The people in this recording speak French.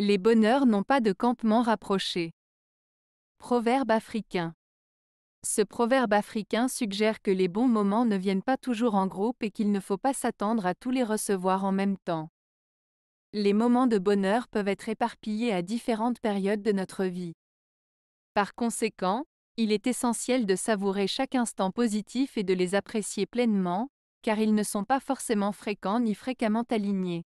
Les bonheurs n'ont pas de campement rapproché. Proverbe africain. Ce proverbe africain suggère que les bons moments ne viennent pas toujours en groupe et qu'il ne faut pas s'attendre à tous les recevoir en même temps. Les moments de bonheur peuvent être éparpillés à différentes périodes de notre vie. Par conséquent, il est essentiel de savourer chaque instant positif et de les apprécier pleinement, car ils ne sont pas forcément fréquents ni fréquemment alignés.